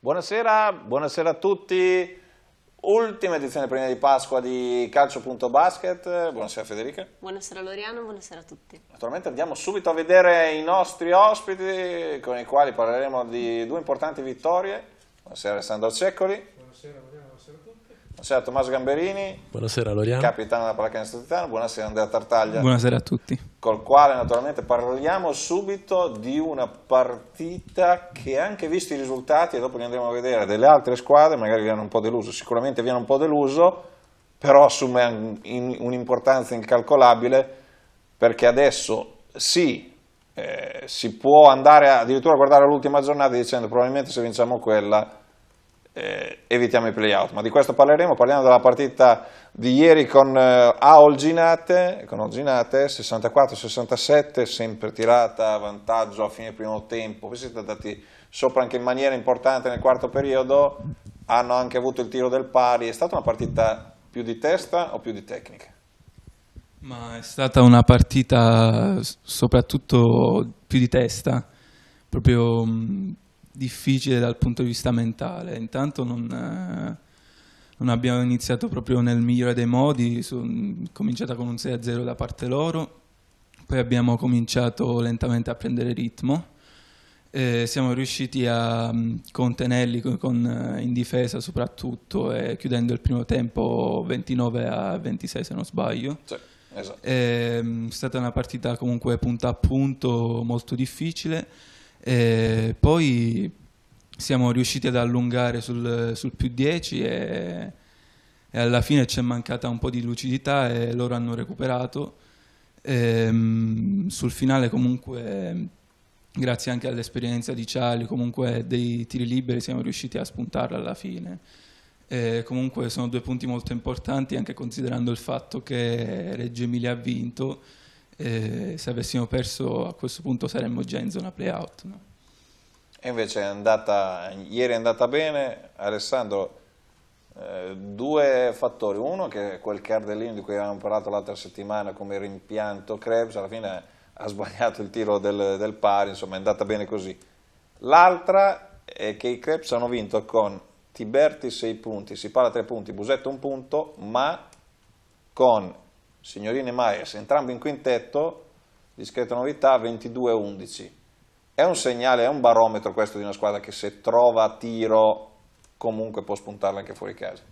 Buonasera, buonasera, a tutti. Ultima edizione prima di Pasqua di Calcio.basket. Buonasera Federica. Buonasera Loriano, buonasera a tutti. Naturalmente andiamo subito a vedere i nostri ospiti con i quali parleremo di due importanti vittorie. Buonasera Alessandro Ceccoli. Buonasera Loriano, buonasera a tutti. Buonasera Tommaso Gamberini. Buonasera Loriano. Capitano della Palacanestro Titano. Buonasera Andrea Tartaglia. Buonasera a tutti col quale naturalmente parliamo subito di una partita che anche visti i risultati, e dopo li andremo a vedere, delle altre squadre, magari vi hanno un po' deluso, sicuramente vi hanno un po' deluso, però assume un'importanza incalcolabile perché adesso sì, eh, si può andare addirittura a guardare l'ultima giornata dicendo probabilmente se vinciamo quella eh, evitiamo i playout, ma di questo parleremo, parliamo della partita di ieri con eh, A Olginate, con Olginate 64-67, sempre tirata a vantaggio a fine primo tempo, vi siete andati sopra anche in maniera importante nel quarto periodo, hanno anche avuto il tiro del pari, è stata una partita più di testa o più di tecnica? Ma è stata una partita soprattutto più di testa, proprio difficile dal punto di vista mentale. Intanto non, eh, non abbiamo iniziato proprio nel migliore dei modi, su, cominciata con un 6-0 da parte loro, poi abbiamo cominciato lentamente a prendere ritmo. Eh, siamo riusciti a mm, contenerli con, con, eh, in difesa soprattutto e chiudendo il primo tempo 29 a 26 se non sbaglio. Sì, esatto. Ehm, è stata una partita comunque punta a punto molto difficile e poi siamo riusciti ad allungare sul, sul più 10 e, e, alla fine ci è mancata un po' di lucidità e loro hanno recuperato. E, ehm, sul finale comunque, grazie anche all'esperienza di Ciali, comunque dei tiri liberi siamo riusciti a spuntarla alla fine. E comunque sono due punti molto importanti anche considerando il fatto che Reggio Emilia ha vinto eh, se avessimo perso a questo punto saremmo già in zona playout. No? E invece è andata, ieri è andata bene, Alessandro, eh, due fattori, uno che è quel Cardellino di cui avevamo parlato l'altra settimana come rimpianto Krebs, alla fine ha sbagliato il tiro del, del pari, insomma è andata bene così. L'altra è che i Krebs hanno vinto con Tiberti 6 punti, si parla 3 punti, Busetto un punto, ma con Signorini e Maes, entrambi in quintetto, discreta novità, 22-11. È un segnale, è un barometro questo di una squadra che se trova tiro comunque può spuntarla anche fuori casa.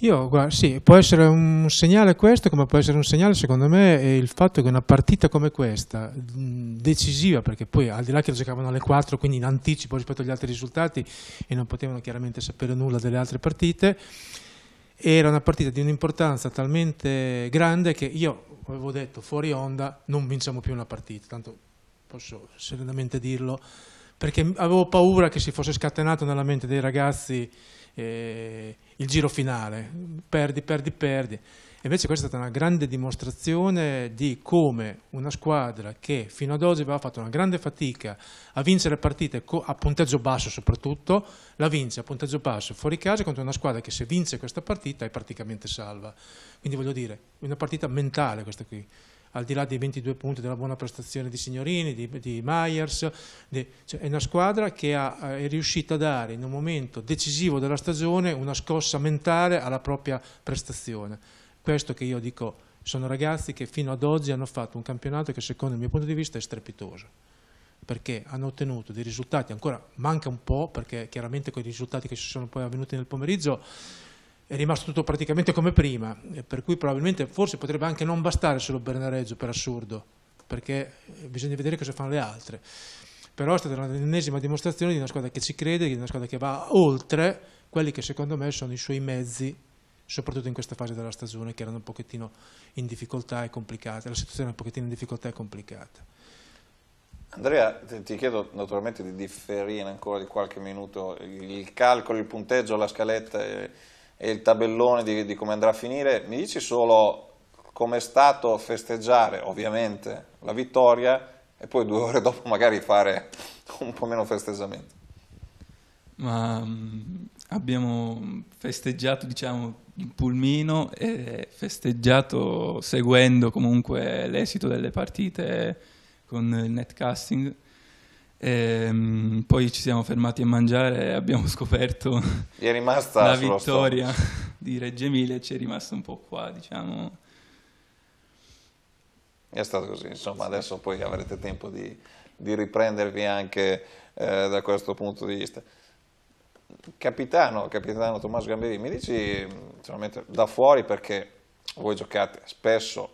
Io, guarda, sì, può essere un segnale questo, come può essere un segnale, secondo me, il fatto che una partita come questa, decisiva, perché poi al di là che giocavano alle 4, quindi in anticipo rispetto agli altri risultati e non potevano chiaramente sapere nulla delle altre partite, era una partita di un'importanza talmente grande che io avevo detto fuori onda non vinciamo più una partita, tanto posso serenamente dirlo, perché avevo paura che si fosse scatenato nella mente dei ragazzi eh, il giro finale, perdi, perdi, perdi. Invece questa è stata una grande dimostrazione di come una squadra che fino ad oggi aveva fatto una grande fatica a vincere partite a punteggio basso soprattutto, la vince a punteggio basso fuori casa contro una squadra che se vince questa partita è praticamente salva. Quindi voglio dire, una partita mentale questa qui al di là dei 22 punti della buona prestazione di Signorini, di, di Myers, di, cioè è una squadra che ha, è riuscita a dare in un momento decisivo della stagione una scossa mentale alla propria prestazione questo che io dico, sono ragazzi che fino ad oggi hanno fatto un campionato che secondo il mio punto di vista è strepitoso, perché hanno ottenuto dei risultati, ancora manca un po', perché chiaramente con i risultati che ci sono poi avvenuti nel pomeriggio è rimasto tutto praticamente come prima, eh, per cui probabilmente forse potrebbe anche non bastare solo Bernareggio per assurdo, perché eh, bisogna vedere cosa fanno le altre. Però è stata l'ennesima dimostrazione di una squadra che ci crede, di una squadra che va oltre quelli che secondo me sono i suoi mezzi soprattutto in questa fase della stagione che erano un pochettino in difficoltà e complicate, la situazione era un pochettino in difficoltà e complicata. Andrea, ti chiedo naturalmente di differire ancora di qualche minuto il calcolo, il punteggio, la scaletta e, il tabellone di, di come andrà a finire. Mi dici solo com'è stato festeggiare, ovviamente, la vittoria e poi due ore dopo magari fare un po' meno festeggiamento? Ma mm, abbiamo festeggiato diciamo in pulmino e festeggiato seguendo comunque l'esito delle partite con il netcasting e, ehm, poi ci siamo fermati a mangiare e abbiamo scoperto la vittoria sto. di Reggio Emilia e ci è rimasta un po' qua diciamo è stato così insomma adesso poi avrete tempo di, di riprendervi anche eh, da questo punto di vista capitano, capitano Tommaso Gamberini, mi dici mm, sinceramente da fuori perché voi giocate spesso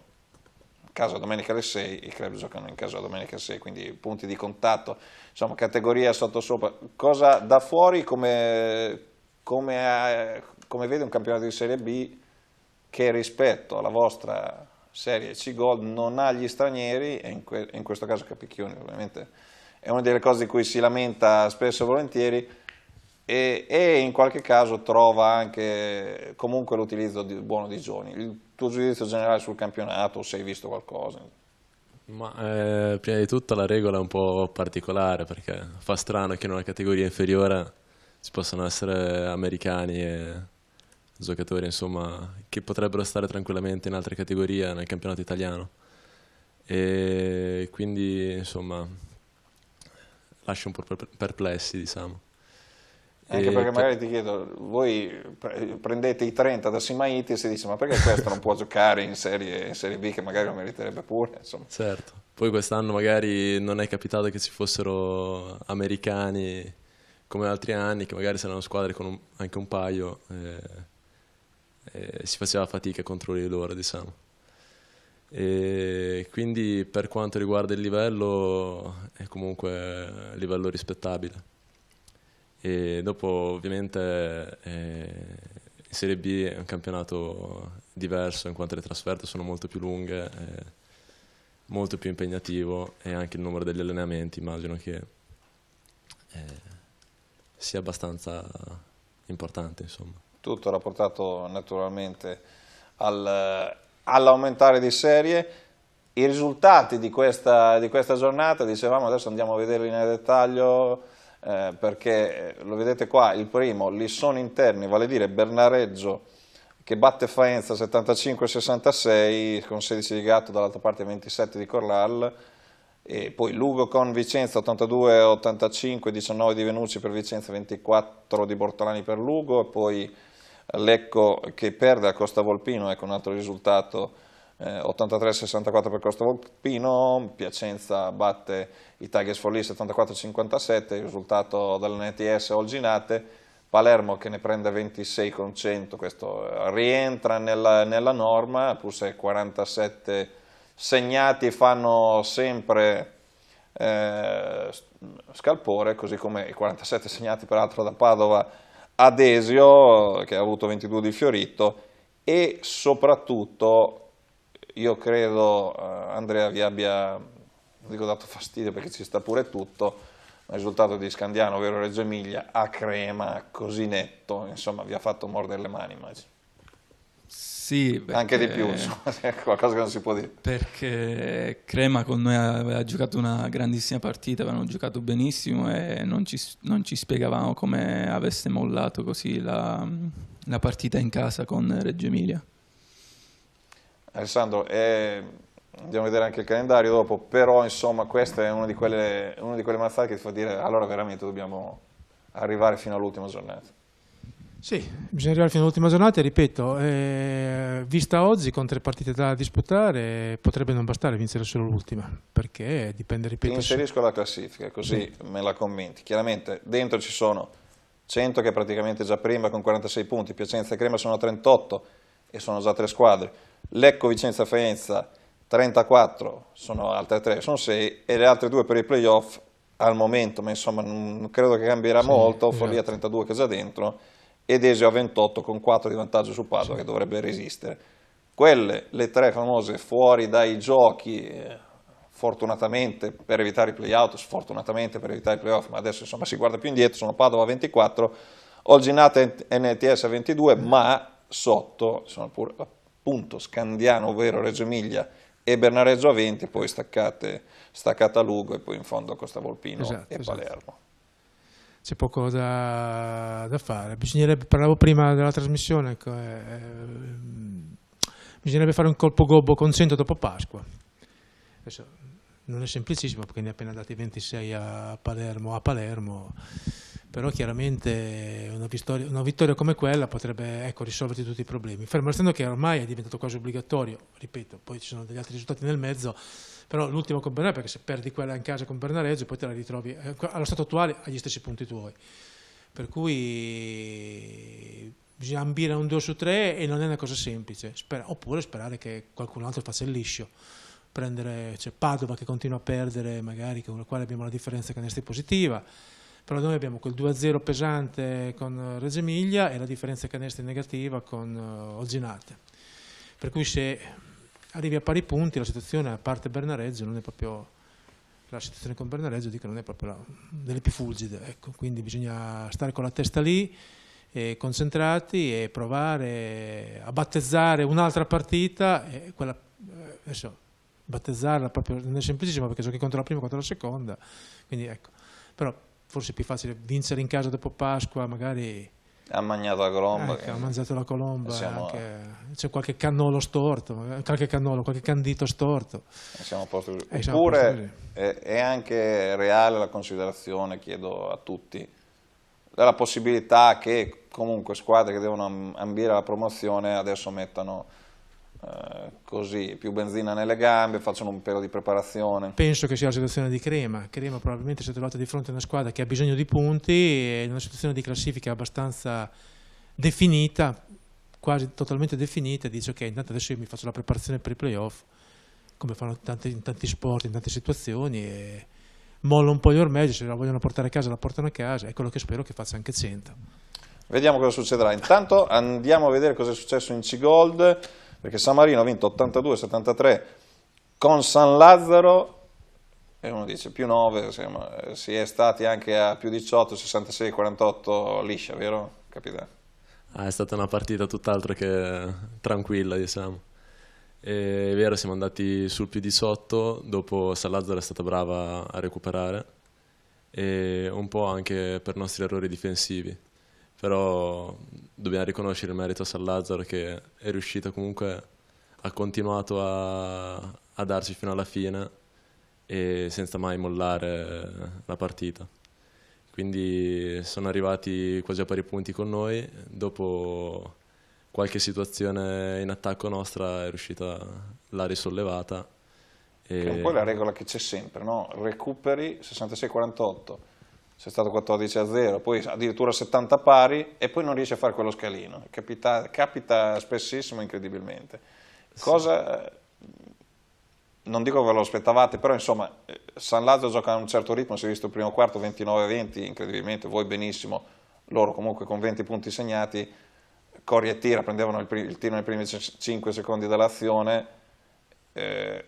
in casa domenica alle 6, i club giocano in casa domenica alle 6, quindi punti di contatto, insomma categoria sottosopra, cosa da fuori come, come, eh, come vede un campionato di Serie B che rispetto alla vostra Serie C Gold non ha gli stranieri e in, que in questo caso Capicchioni ovviamente è una delle cose di cui si lamenta spesso e volentieri, e, e in qualche caso trova anche comunque l'utilizzo buono di Gioni. Il tuo giudizio generale sul campionato, se hai visto qualcosa? Ma, eh, prima di tutto la regola è un po' particolare perché fa strano che in una categoria inferiore ci possano essere americani e giocatori insomma, che potrebbero stare tranquillamente in altre categorie nel campionato italiano. E quindi insomma lascia un po' perplessi diciamo. Anche eh, perché cioè magari ti chiedo, voi prendete i 30 da Simaitis e si dice ma perché questo non può giocare in serie, in serie, B che magari lo meriterebbe pure? Insomma. Certo, poi quest'anno magari non è capitato che ci fossero americani come altri anni, che magari saranno squadre con un, anche un paio eh, e eh, si faceva fatica contro di loro, diciamo. E quindi per quanto riguarda il livello è comunque un livello rispettabile. E dopo ovviamente eh, in Serie B è un campionato diverso in quanto le trasferte sono molto più lunghe, eh, molto più impegnativo e anche il numero degli allenamenti immagino che eh, sia abbastanza importante. Insomma. Tutto rapportato naturalmente al, all'aumentare di serie. I risultati di questa, di questa giornata, dicevamo, adesso andiamo a vederli nel dettaglio eh, perché eh, lo vedete qua, il primo, lì sono interni, vale a dire Bernareggio che batte Faenza 75-66 con 16 di Gatto, dall'altra parte 27 di Corral, e poi Lugo con Vicenza 82-85, 19 di Venucci per Vicenza, 24 di Bortolani per Lugo, e poi Lecco che perde a Costa Volpino, ecco un altro risultato 83-64 eh, per Costa Volpino, Piacenza batte i Tigers for Folli 74-57, il risultato dell'NTS Olginate, Palermo che ne prende 26 con 100, questo eh, rientra nella, nella norma, pur se 47 segnati fanno sempre eh, scalpore, così come i 47 segnati peraltro da Padova Adesio, che ha avuto 22 di Fiorito, e soprattutto io credo, eh, Andrea, vi abbia dico, dato fastidio perché ci sta pure tutto, il risultato di Scandiano, ovvero Reggio Emilia, a crema, così netto, insomma, vi ha fatto mordere le mani, immagino. Sì, perché, anche di più, insomma, è qualcosa che non si può dire. Perché Crema con noi aveva giocato una grandissima partita, avevano giocato benissimo e non ci, non ci spiegavamo come avesse mollato così la, la partita in casa con Reggio Emilia. Alessandro, eh, andiamo a vedere anche il calendario dopo, però insomma questa è una di quelle, una di quelle mazzate che ti fa dire allora veramente dobbiamo arrivare fino all'ultima giornata. Sì, bisogna arrivare fino all'ultima giornata e ripeto, eh, vista oggi con tre partite da disputare potrebbe non bastare vincere solo l'ultima, perché dipende, ripeto... Ti inserisco la classifica così sì. me la commenti. Chiaramente dentro ci sono 100 che è praticamente già prima con 46 punti, Piacenza e Crema sono a 38 e sono già tre squadre. Lecco Vicenza Faenza 34, sono altre 3, sono 6 e le altre due per i playoff al momento, ma insomma non credo che cambierà sì, molto, esatto. Follia 32 che è già dentro ed Esio a 28 con 4 di vantaggio su Padova sì. che dovrebbe resistere. Quelle, le tre famose fuori dai giochi, eh, fortunatamente per evitare i playout, sfortunatamente per evitare i playoff, ma adesso insomma si guarda più indietro, sono Padova a 24, Olginate NTS a 22, mm. ma sotto, sono pure punto Scandiano, ovvero Reggio Emilia e Bernareggio a 20, poi staccate, staccata Lugo e poi in fondo a Costa Volpino esatto, e esatto. Palermo. C'è poco da, da, fare. Bisognerebbe, parlavo prima della trasmissione, ecco, eh, ehm, bisognerebbe fare un colpo gobbo con 100 dopo Pasqua. Adesso, non è semplicissimo perché ne ha appena dati 26 a Palermo. A Palermo però chiaramente una vittoria, una vittoria come quella potrebbe ecco, risolverti tutti i problemi, fermo restando che ormai è diventato quasi obbligatorio, ripeto, poi ci sono degli altri risultati nel mezzo, però l'ultimo con Bernareggio, perché se perdi quella in casa con Bernareggio poi te la ritrovi eh, allo stato attuale agli stessi punti tuoi, per cui bisogna ambire a un 2 su 3 e non è una cosa semplice, Spera, oppure sperare che qualcun altro faccia il liscio prendere cioè Padova che continua a perdere magari con la quale abbiamo la differenza canestri positiva però noi abbiamo quel 2-0 pesante con Reggio Emilia e la differenza canestro canestri negativa con uh, eh, Olginate. Per cui se arrivi a pari punti la situazione, a parte Bernareggio, non è proprio la situazione con Bernareggio dico non è proprio la, delle più fulgide, ecco. quindi bisogna stare con la testa lì, e concentrati e provare a battezzare un'altra partita, e quella, eh, adesso, battezzarla proprio non è semplicissimo perché giochi contro la prima e contro la seconda, quindi ecco, però forse è più facile vincere in casa dopo Pasqua, magari... Ha mangiato la colomba. Ecco, che... Ha mangiato la colomba, Siamo... anche... c'è qualche cannolo storto, qualche cannolo, qualche candito storto. Siamo a posto Eppure E eh, Oppure è, è anche reale la considerazione, chiedo a tutti, della possibilità che comunque squadre che devono ambire alla promozione adesso mettano eh, così, più benzina nelle gambe, facciano un pelo di preparazione. Penso che sia la situazione di Crema. Crema probabilmente si è trovata di fronte a una squadra che ha bisogno di punti e in una situazione di classifica abbastanza definita, quasi totalmente definita, dice ok, intanto adesso io mi faccio la preparazione per i playoff, come fanno tanti, in tanti sport, in tante situazioni, e mollo un po' gli ormeggi, se la vogliono portare a casa la portano a casa, è quello che spero che faccia anche Cento. Vediamo cosa succederà. Intanto andiamo a vedere cosa è successo in C-Gold perché San Marino ha vinto 82-73 con San Lazzaro e uno dice più 9, si è stati anche a più 18, 66-48 liscia, vero capitano? Ah, è stata una partita tutt'altro che tranquilla, diciamo. E è vero, siamo andati sul più 18, dopo San Lazzaro è stata brava a recuperare e un po' anche per nostri errori difensivi però dobbiamo riconoscere il merito a San Lazzaro che è riuscito comunque, ha continuato a, a darci fino alla fine e senza mai mollare la partita. Quindi sono arrivati quasi a pari punti con noi, dopo qualche situazione in attacco nostra è riuscita la risollevata. E... Che è un po' la regola che c'è sempre, no? recuperi 66-48 c'è stato 14 a 0, poi addirittura 70 pari e poi non riesce a fare quello scalino. Capita, capita spessissimo, incredibilmente. Cosa, sì. Eh, non dico che ve lo aspettavate, però insomma, eh, San Lazio gioca a un certo ritmo, si è visto il primo quarto 29-20, incredibilmente, voi benissimo, loro comunque con 20 punti segnati, corri e Tira prendevano il, il tiro nei primi 5 secondi dell'azione. Eh,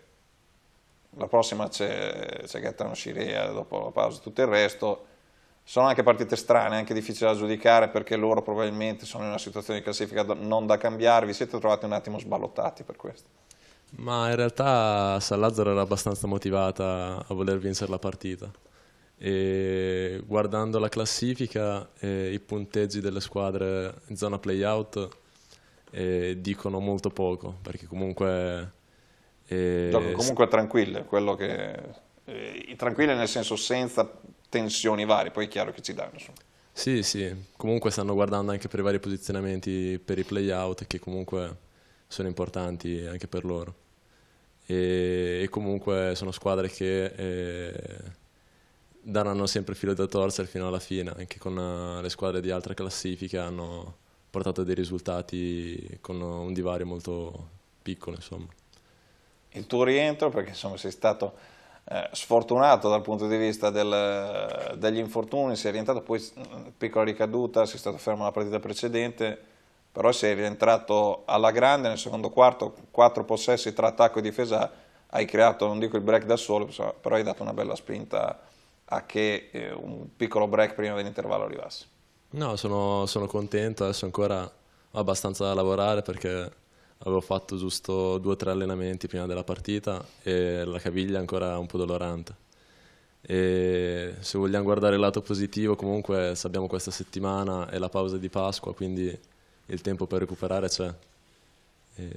la prossima c'è Gaetano Scirea, dopo la pausa tutto il resto, sono anche partite strane, anche difficili da giudicare perché loro probabilmente sono in una situazione di classifica non da cambiare, vi siete trovati un attimo sballottati per questo. Ma in realtà Salazzaro era abbastanza motivata a voler vincere la partita e guardando la classifica eh, i punteggi delle squadre in zona playout eh, dicono molto poco perché comunque... Eh, comunque tranquille, quello che... Eh, tranquille nel senso senza tensioni varie, poi è chiaro che ci danno. Insomma. Sì, sì, comunque stanno guardando anche per i vari posizionamenti per i playout che comunque sono importanti anche per loro. E, e comunque sono squadre che eh, daranno sempre filo da torcere fino alla fine, anche con eh, le squadre di altra classifica hanno portato a dei risultati con un divario molto piccolo. Insomma. Il tuo rientro, perché insomma sei stato eh, sfortunato dal punto di vista del, degli infortuni, si è rientrato, poi mm, piccola ricaduta, si è stato fermo alla partita precedente, però si è rientrato alla grande nel secondo quarto, quattro possessi tra attacco e difesa, hai creato, non dico il break da solo, però hai dato una bella spinta a che eh, un piccolo break prima dell'intervallo arrivasse. No, sono, sono contento, adesso ancora ho abbastanza da lavorare perché avevo fatto giusto due o tre allenamenti prima della partita e la caviglia è ancora un po' dolorante. E se vogliamo guardare il lato positivo, comunque abbiamo questa settimana è la pausa di Pasqua, quindi il tempo per recuperare c'è. E...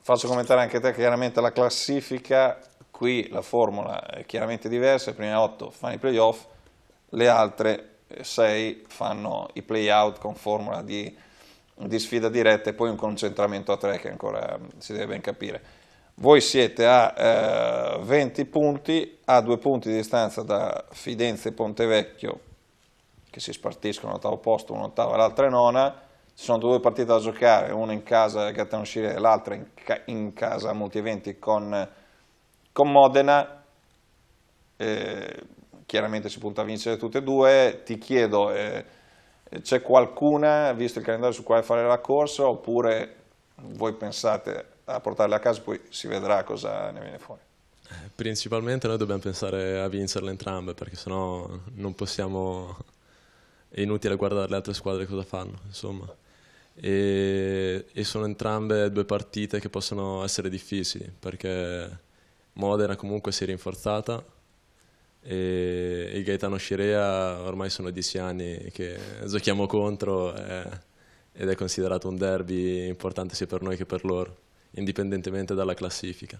Faccio commentare anche a te chiaramente la classifica, qui la formula è chiaramente diversa, le prime otto fanno i playoff, le altre sei fanno i playout con formula di di sfida diretta e poi un concentramento a tre che ancora mm, si deve ben capire. Voi siete a eh, 20 punti, a due punti di distanza da Fidenza e Pontevecchio, che si spartiscono l'ottavo posto, un'ottava, l'altra è nona. Ci sono due partite da giocare, una in casa a Gattanoscire e l'altra in, ca in, casa a Multieventi con, con Modena. Eh, chiaramente si punta a vincere tutte e due. Ti chiedo... Eh, c'è qualcuna, visto il calendario su quale fare la corsa, oppure voi pensate a portarle a casa, poi si vedrà cosa ne viene fuori? Eh, principalmente noi dobbiamo pensare a vincerle entrambe, perché sennò non possiamo... è inutile guardare le altre squadre cosa fanno, insomma. E, e sono entrambe due partite che possono essere difficili, perché Modena comunque si è rinforzata, e il Gaetano Scirea ormai sono dieci anni che giochiamo contro eh, ed è considerato un derby importante sia per noi che per loro, indipendentemente dalla classifica.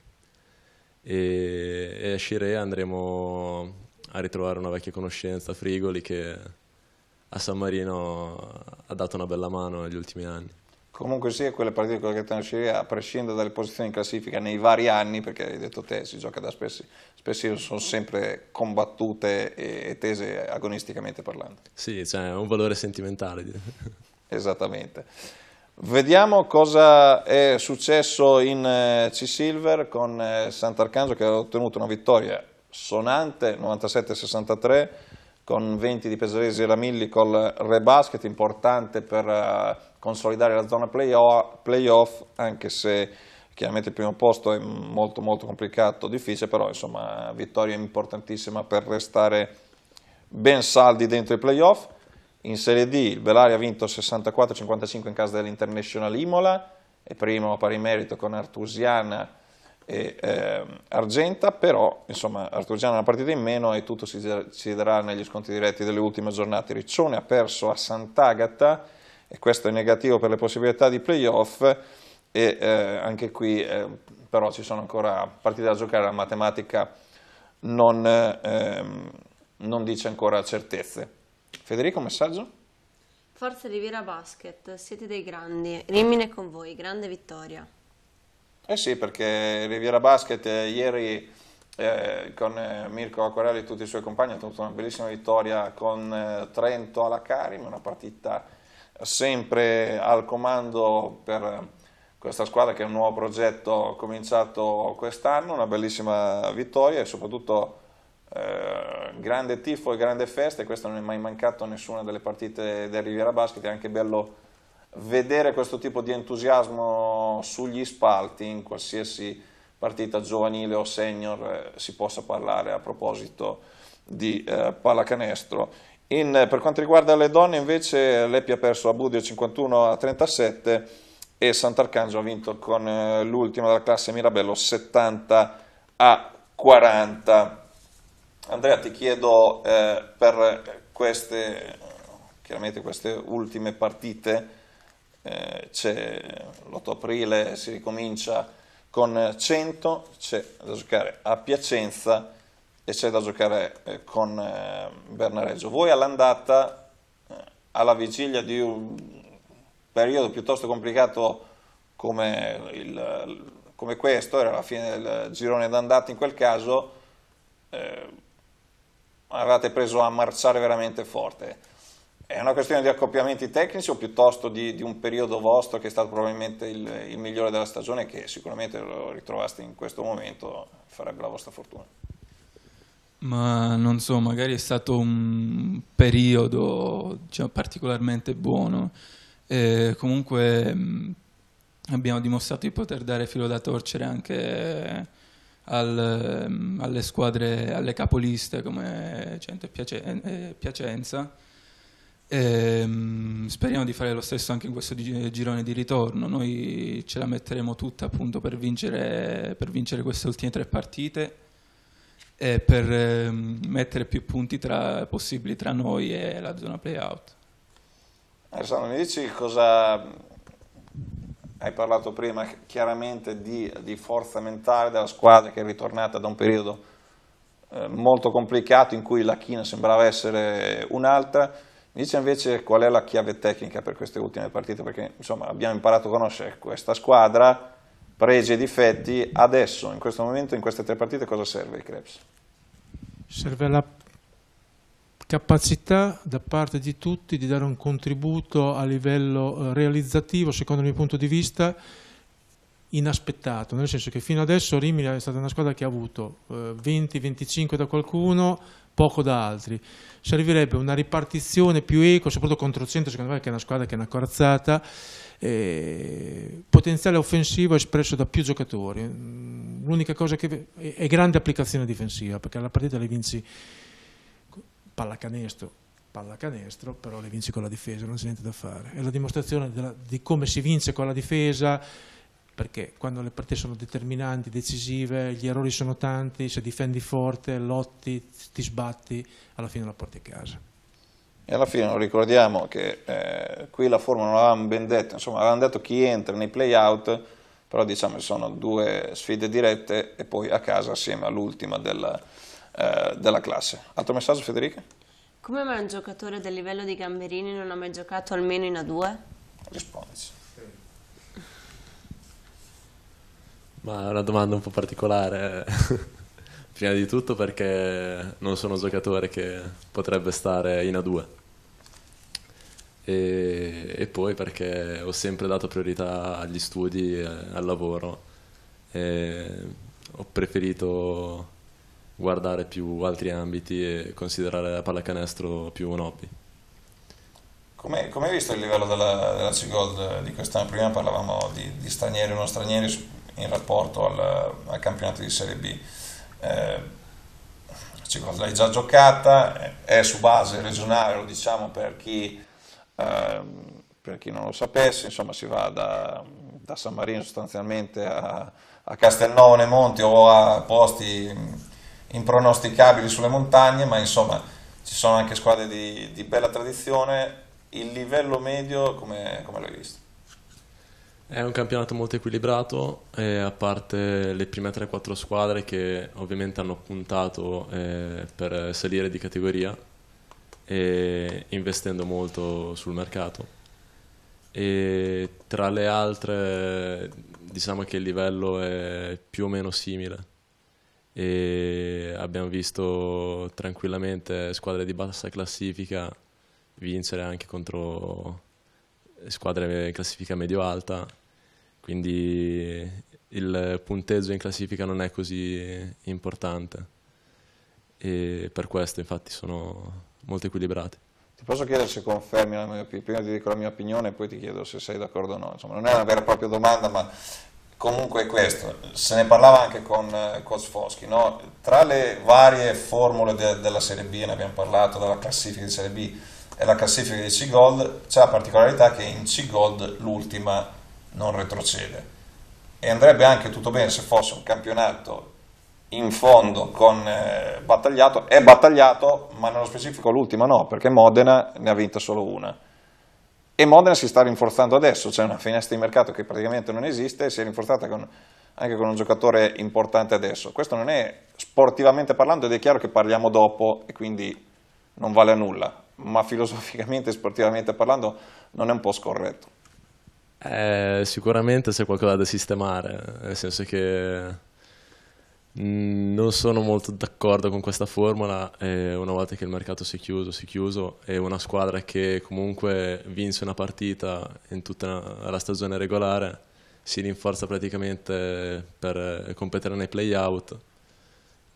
E, e a Scirea andremo a ritrovare una vecchia conoscenza, Frigoli, che a San Marino ha dato una bella mano negli ultimi anni. Comunque sia, quelle partite con la Catanasceria, a prescindere dalle posizioni in classifica nei vari anni, perché hai detto te, si gioca da spessi, spessi sono sempre combattute e tese agonisticamente parlando. Sì, cioè un valore sentimentale. Esattamente. Vediamo cosa è successo in eh, C-Silver con eh, Sant'Arcangelo che ha ottenuto una vittoria sonante 97-63 con 20 di Pesaresi e Ramilli col Re Basket, importante per eh, consolidare la zona playoff, anche se chiaramente il primo posto è molto molto complicato, difficile, però insomma vittoria importantissima per restare ben saldi dentro i playoff. In Serie D il Velari ha vinto 64-55 in casa dell'International Imola, è primo a pari merito con Artusiana e eh, Argenta, però insomma Artugiano ha una partita in meno e tutto si deciderà negli scontri diretti delle ultime giornate. Riccione ha perso a Sant'Agata e questo è negativo per le possibilità di playoff e eh, anche qui eh, però ci sono ancora partite da giocare, la matematica non, ehm, non dice ancora certezze. Federico, messaggio? Forza Riviera Basket, siete dei grandi, Rimine con voi, grande vittoria. Eh sì, perché Riviera Basket eh, ieri eh, con eh, Mirko Acquarelli e tutti i suoi compagni ha avuto una bellissima vittoria con eh, Trento alla Carim, una partita sempre al comando per eh, questa squadra che è un nuovo progetto cominciato quest'anno, una bellissima vittoria e soprattutto eh, grande tifo e grande festa e questo non è mai mancato a nessuna delle partite del Riviera Basket, è anche bello vedere questo tipo di entusiasmo sugli spalti in qualsiasi partita giovanile o senior eh, si possa parlare a proposito di eh, pallacanestro. In, eh, per quanto riguarda le donne invece Leppi ha perso a Budio 51 a 37 e Sant'Arcangio ha vinto con eh, l'ultima della classe Mirabello 70 a 40. Andrea ti chiedo eh, per queste, queste ultime partite eh, l'8 aprile si ricomincia con 100, c'è da giocare a Piacenza e c'è da giocare eh, con eh, Bernareggio. Voi all'andata, eh, alla vigilia di un periodo piuttosto complicato come, il, come questo, era la fine del girone d'andata in quel caso, eh, avevate preso a marciare veramente forte è una questione di accoppiamenti tecnici o piuttosto di, di un periodo vostro che è stato probabilmente il, il migliore della stagione che sicuramente lo ritrovaste in questo momento, farebbe la vostra fortuna? Ma non so, magari è stato un periodo diciamo, particolarmente buono. E eh, comunque mm, abbiamo dimostrato di poter dare filo da torcere anche al, mm, alle squadre, alle capoliste come Cento e eh, Piacenza e, ehm, speriamo di fare lo stesso anche in questo girone di ritorno. Noi ce la metteremo tutta appunto per vincere, per vincere queste ultime tre partite e per eh, mettere più punti tra, possibili tra noi e la zona playout. Alessandro, mi dici cosa hai parlato prima chiaramente di, di forza mentale della squadra che è ritornata da un periodo eh, molto complicato in cui la china sembrava essere un'altra dice invece qual è la chiave tecnica per queste ultime partite, perché insomma, abbiamo imparato a conoscere questa squadra, pregi e difetti, adesso, in questo momento, in queste tre partite, cosa serve ai Krebs? Serve la capacità da parte di tutti di dare un contributo a livello eh, realizzativo, secondo il mio punto di vista, inaspettato, nel senso che fino adesso Rimini è stata una squadra che ha avuto 20-25 eh, da qualcuno, poco da altri. Servirebbe una ripartizione più eco, soprattutto contro il centro, secondo me, che è una squadra che è una corazzata, eh, potenziale offensivo espresso da più giocatori. Mm, l'unica cosa che è grande applicazione difensiva, perché la partita le vinci pallacanestro, pallacanestro, però le vinci con la difesa, non c'è niente da fare. È la dimostrazione della, di come si vince con la difesa, perché quando le partite sono determinanti, decisive, gli errori sono tanti, se difendi forte, lotti, ti sbatti, alla fine la porti a casa. E alla fine ricordiamo che eh, qui la Formula non l'avevamo ben detto, insomma avevamo detto chi entra nei play-out, però diciamo che sono due sfide dirette e poi a casa assieme all'ultima della, eh, della classe. Altro messaggio Federica? Come mai un giocatore del livello di Gamberini non ha mai giocato almeno in A2? Rispondici. Ma è una domanda un po' particolare. Prima di tutto perché non sono un giocatore che potrebbe stare in A2. E, e poi perché ho sempre dato priorità agli studi, e al lavoro. E ho preferito guardare più altri ambiti e considerare la pallacanestro più un hobby. Come, come hai visto il livello della, della C-Gold di quest'anno? Prima parlavamo di, di stranieri o non stranieri, in rapporto al, al campionato di Serie B. Eh, l'hai già giocata, è su base regionale, lo diciamo per chi, eh, per chi non lo sapesse, insomma si va da, da San Marino sostanzialmente a, a Castelnuovo nei Monti o a posti impronosticabili sulle montagne, ma insomma ci sono anche squadre di, di bella tradizione, il livello medio come, come l'hai visto? È un campionato molto equilibrato, eh, a parte le prime 3-4 squadre che ovviamente hanno puntato eh, per salire di categoria, e investendo molto sul mercato. E tra le altre diciamo che il livello è più o meno simile e abbiamo visto tranquillamente squadre di bassa classifica vincere anche contro squadre classifica medio-alta quindi il punteggio in classifica non è così importante e per questo infatti sono molto equilibrati. Ti posso chiedere se confermi la mia, prima ti dico la mia opinione e poi ti chiedo se sei d'accordo o no, Insomma, non è una vera e propria domanda ma comunque è questo, se ne parlava anche con eh, Coach Foschi, no? tra le varie formule de, della Serie B, ne abbiamo parlato, dalla classifica di Serie B e la classifica di C-Gold, c'è la particolarità che in C-Gold l'ultima non retrocede. E andrebbe anche tutto bene se fosse un campionato in fondo con eh, battagliato, è battagliato, ma nello specifico l'ultima no, perché Modena ne ha vinta solo una. E Modena si sta rinforzando adesso, c'è una finestra di mercato che praticamente non esiste, e si è rinforzata con, anche con un giocatore importante adesso. Questo non è sportivamente parlando ed è chiaro che parliamo dopo e quindi non vale a nulla, ma filosoficamente e sportivamente parlando non è un po' scorretto. Eh, sicuramente c'è qualcosa da sistemare, nel senso che mm, non sono molto d'accordo con questa formula. Eh, una volta che il mercato si è chiuso, si è chiuso e una squadra che comunque vince una partita in tutta la stagione regolare si rinforza praticamente per competere nei playout.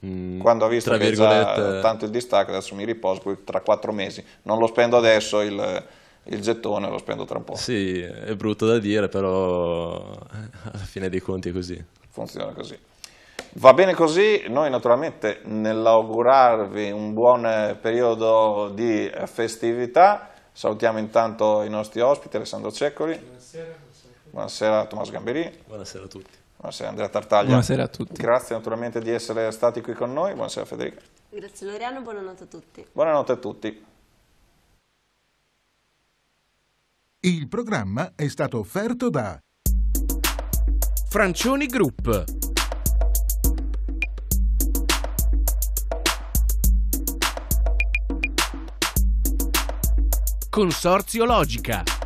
Mm, Quando ha visto che virgolette... tanto il distacco, adesso mi riposo, poi tra quattro mesi non lo spendo adesso il il gettone lo spendo tra un po'. Sì, è brutto da dire, però eh, alla fine dei conti è così. Funziona così. Va bene così, noi naturalmente nell'augurarvi un buon periodo di festività salutiamo intanto i nostri ospiti, Alessandro Ceccoli, buonasera, buonasera. Tommaso Gamberini, buonasera a tutti, buonasera Andrea Tartaglia, buonasera a tutti, grazie naturalmente di essere stati qui con noi, buonasera Federica, grazie Loriano, buonanotte a tutti, buonanotte a tutti. Il programma è stato offerto da Francioni Group. Consorzio Logica.